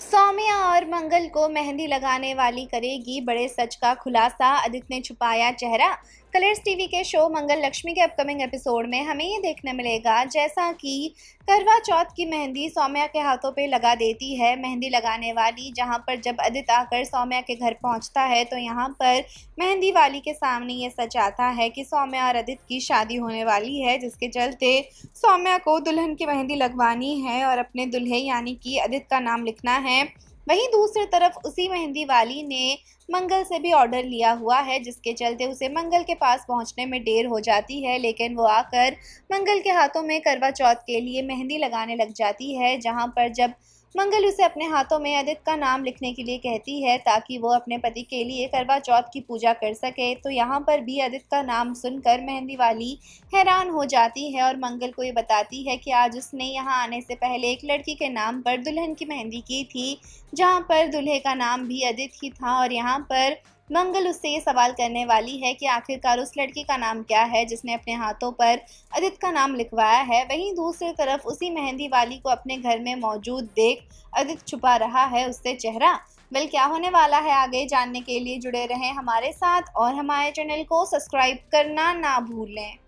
सौम्या और मंगल को मेहंदी लगाने वाली करेगी बड़े सच का खुलासा अदित ने छुपाया चेहरा कलर्स टीवी के शो मंगल लक्ष्मी के अपकमिंग एपिसोड में हमें ये देखने मिलेगा जैसा कि करवा चौथ की मेहंदी सौम्या के हाथों पे लगा देती है मेहंदी लगाने वाली जहाँ पर जब अदित आकर सौम्या के घर पहुँचता है तो यहाँ पर मेहंदी वाली के सामने ये सच आता है कि सौम्या और अदित की शादी होने वाली है जिसके चलते सौम्या को दुल्हन की मेहंदी लगवानी है और अपने दुल्हे यानी कि अदित का नाम लिखना है वहीं दूसरी तरफ उसी मेहंदी वाली ने मंगल से भी ऑर्डर लिया हुआ है जिसके चलते उसे मंगल के पास पहुंचने में देर हो जाती है लेकिन वो आकर मंगल के हाथों में करवा चौथ के लिए मेहंदी लगाने लग जाती है जहां पर जब मंगल उसे अपने हाथों में आदित्य का नाम लिखने के लिए कहती है ताकि वो अपने पति के लिए करवा चौथ की पूजा कर सके तो यहाँ पर भी आदित्य का नाम सुनकर मेहंदी वाली हैरान हो जाती है और मंगल को ये बताती है कि आज उसने यहाँ आने से पहले एक लड़की के नाम पर दुल्हन की मेहंदी की थी जहाँ पर दुल्हे का नाम भी आदित्य ही था और यहाँ पर मंगल उससे ये सवाल करने वाली है कि आखिरकार उस लड़की का नाम क्या है जिसने अपने हाथों पर अदित का नाम लिखवाया है वहीं दूसरी तरफ उसी मेहंदी वाली को अपने घर में मौजूद देख अदित छुपा रहा है उससे चेहरा वेल क्या होने वाला है आगे जानने के लिए जुड़े रहें हमारे साथ और हमारे चैनल को सब्सक्राइब करना ना भूलें